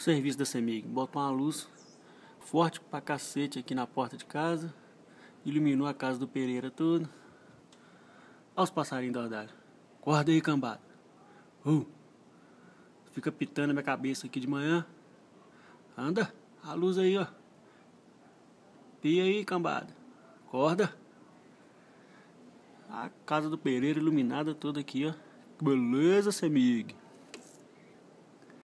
o serviço da CEMIG. Botou uma luz forte pra cacete aqui na porta de casa. Iluminou a casa do Pereira toda. Olha os passarinhos doidados. Acorda aí, cambada. Uh. Fica pitando a minha cabeça aqui de manhã. Anda, a luz aí, ó. Pia aí, cambada. Acorda. A casa do Pereira iluminada toda aqui, ó. Beleza, Semig.